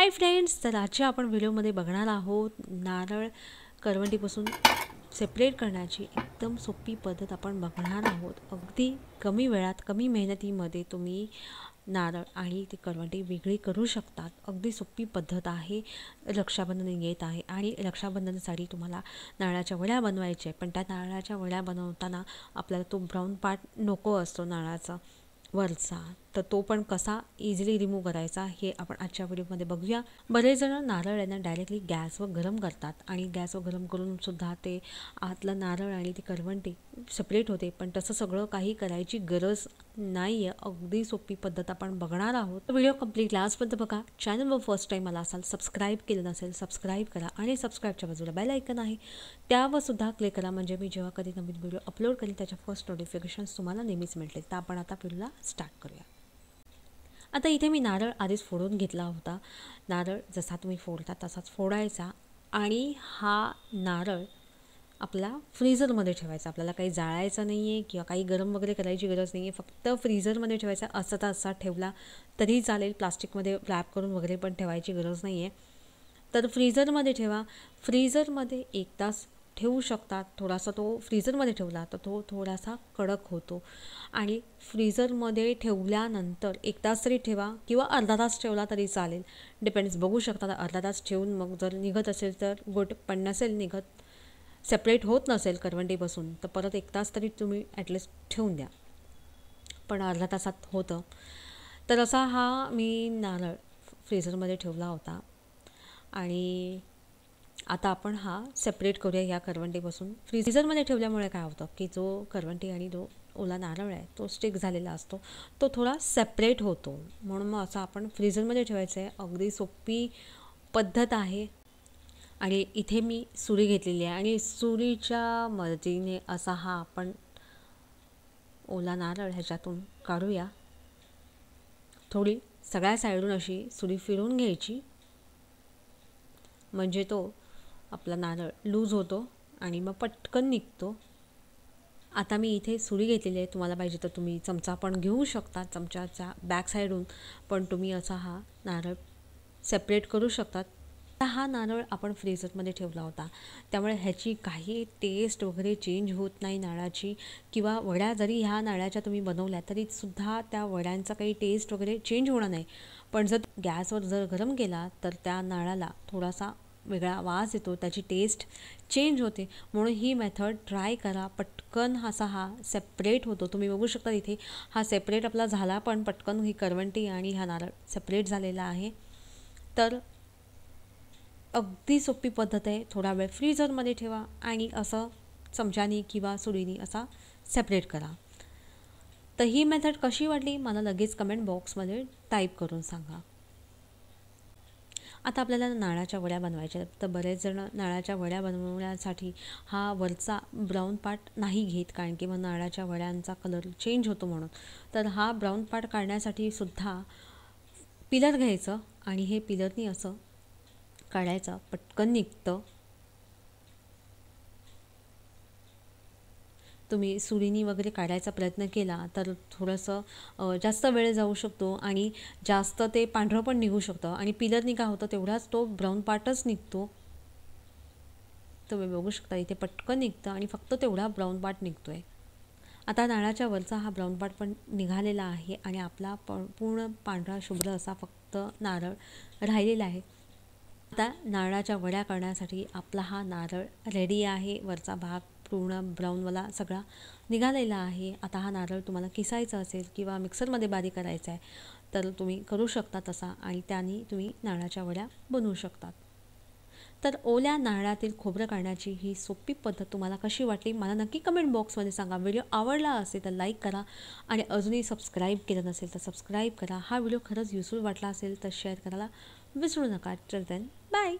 hi friends तर आजच्या आपण व्हिडिओमध्ये बघणार आहोत नारळ करवंडीपासून सेपरेट करण्याची एकदम सोपी पद्धत आपण बघणार आहोत अगदी कमी वेळात कमी मेहनतीमध्ये तुम्ही नारळ आणि ती करवंटी वेगळी करू शकतात अगदी सोपी पद्धत आहे रक्षाबंधन येत आहे आणि रक्षाबंधनासाठी तुम्हाला नारळाच्या वड्या बनवायच्या पण त्या नारळाच्या वड्या बनवताना आपल्याला तो ब्राऊन पार्ट नको असतो नारळाचा वरचा तर तो पण कसा इझिली रिमूव्ह करायचा हे आपण आजच्या व्हिडिओमध्ये बघूया बरेच जण नारळ यांना डायरेक्टली गॅसवर गरम करतात आणि गॅसवर गरम करूनसुद्धा ते आतलं नारळ आणि ती करवंटी सेपरेट होते पण तसं सगळं काही करायची गरज नाही आहे अगदी सोपी पद्धत आपण बघणार आहोत व्हिडिओ कम्प्लीट लास्टपर्यंत बघा चॅनलवर फर्स्ट टाईम मला असाल सबस्क्राईब केलं नसेल सबस्क्राईब करा आणि सबस्क्राईबच्या बाजूला बेल ऐकन आहे त्यावर सुद्धा क्लिक करा म्हणजे मी जेव्हा कधी नवीन व्हिडिओ अपलोड करेन त्याच्या फर्स्ट नोटिफिकेशन तुम्हाला नेहमीच मिळतील तर आपण आता व्हिडिओला स्टार्ट करूया आता इथे मी नारळ आधीच फोडून घेतला होता नारळ जसा तुम्ही फोडता तसाच फोडायचा आणि हा नारळ आपला फ्रीझरमध्ये ठेवायचा आपल्याला काही जाळायचं नाही आहे किंवा काही गरम वगैरे करायची गरज नाही आहे फक्त फ्रीझरमध्ये ठेवायचा असा तसा ठेवला तरी चालेल प्लास्टिकमध्ये रॅप करून वगैरे पण ठेवायची गरज नाही आहे तर फ्रीझरमध्ये ठेवा फ्रीझरमध्ये एक तास ठेवू शकतात थोडासा तो फ्रीजरमध्ये ठेवला तर तो थोडासा कडक होतो आणि फ्रीजरमध्ये ठेवल्यानंतर एक तास तरी ठेवा किंवा अर्धा तास ठेवला तरी चालेल डिपेंड्स बघू शकता अर्धा तास ठेवून मग जर निघत असेल तर गोट पण नसेल निघत सेपरेट होत नसेल करवंडीपासून तर परत एक तास तरी तुम्ही ॲटलिस्ट ठेवून द्या पण अर्धा तासात होतं तर असा हा मी नारळ फ्रीजरमध्ये ठेवला होता आणि आता आपण हा सेपरेट करूया या करवंटीपासून फ्रीझरमध्ये ठेवल्यामुळे काय होतं की जो करवंटी आणि जो ओला नारळ आहे तो स्टिक झालेला असतो तो थोडा सेपरेट होतो म्हणून मग असं आपण फ्रीझरमध्ये ठेवायचं आहे अगदी सोपी पद्धत आहे आणि इथे मी सुरी घेतलेली आहे आणि सुरीच्या मदतीने असा हा आपण ओला नारळ ह्याच्यातून काढूया थोडी सगळ्या साईडून अशी सुरी फिरून घ्यायची म्हणजे तो आपला नारळ लूज होतो आणि मग पटकन निघतो आता मी इथे सुरी घेतलेली आहे तुम्हाला पाहिजे तर तुम्ही चमचा पण घेऊ शकता चमच्याचा बॅक साईडून पण तुम्ही असा हा नारळ सेपरेट करू शकतात हा नारळ आपण फ्रीजरमध्ये ठेवला होता त्यामुळे ह्याची काही टेस्ट वगैरे चेंज होत नाही नारळाची किंवा वड्या जरी ह्या नारळाच्या तुम्ही बनवल्या तरीसुद्धा त्या वड्यांचा काही टेस्ट वगैरे चेंज होणार नाही पण जर गॅसवर जर गरम केला तर त्या नाळाला थोडासा वेगळा वास येतो त्याची टेस्ट चेंज होते म्हणून ही मेथड ट्राय करा पटकन असा हा सेपरेट होतो तुम्ही बघू शकता इथे हा सेपरेट आपला झाला पण पटकन ही करवंटी आणि हा नारळ सेपरेट झालेला आहे तर अगदी सोपी पद्धत आहे थोडा वेळ फ्रीजरमध्ये ठेवा आणि असं चमच्यानी किंवा सुरीनी असा सेपरेट करा तर ही मेथड कशी वाटली मला लगेच कमेंट बॉक्समध्ये टाईप करून सांगा आता आपल्याला नाळाच्या वड्या बनवायच्या तर बरेच जण नाळाच्या वड्या बनवण्यासाठी हा वरचा ब्राऊन पार्ट नाही घेत कारण की मग नाळाच्या वड्यांचा कलर चेंज होतो म्हणून तर हा ब्राऊन पार्ट काढण्यासाठी सुद्धा पिलर घ्यायचं आणि हे पिलरनी असं काढायचं पटकन निघतं तुम्ही सुरीनी वगैरे काढायचा प्रयत्न केला तर थोडंसं जास्त वेळ जाऊ शकतो आणि जास्त ते पांढरं पण निघू शकतं आणि पिलर निघा होतं तेवढाच तो ब्राऊन पार्टच निघतो तुम्ही बघू शकता इथे पटकन निघतं आणि फक्त तेवढा ब्राऊन पार्ट निघतो आहे आता नाळाच्या वरचा हा ब्राऊन पार्ट पण निघालेला आहे आणि आपला प पूर्ण पांढरा शुभ्र असा फक्त नारळ राहिलेला आहे आता नारळाच्या वड्या करण्यासाठी आपला हा नारळ रेडी आहे वरचा भाग पूर्ण ब्राऊनवाला सगळा निघालेला आहे आता हा नारळ तुम्हाला किसायचा असेल किंवा मिक्सरमध्ये बारीक करायचा आहे तर तुम्ही करू शकता तसा आणि त्याने तुम्ही नारळाच्या वड्या बनवू शकतात तर ओल्या नारळातील खोबरं काढण्याची ही सोपी पद्धत तुम्हाला कशी वाटली मला नक्की कमेंट बॉक्समध्ये सांगा व्हिडिओ आवडला असेल तर लाईक करा आणि अजूनही सबस्क्राईब केलं नसेल तर सबस्क्राईब करा हा व्हिडिओ खरंच युजफुल वाटला असेल तर शेअर करायला विसरू नका चल देन बाय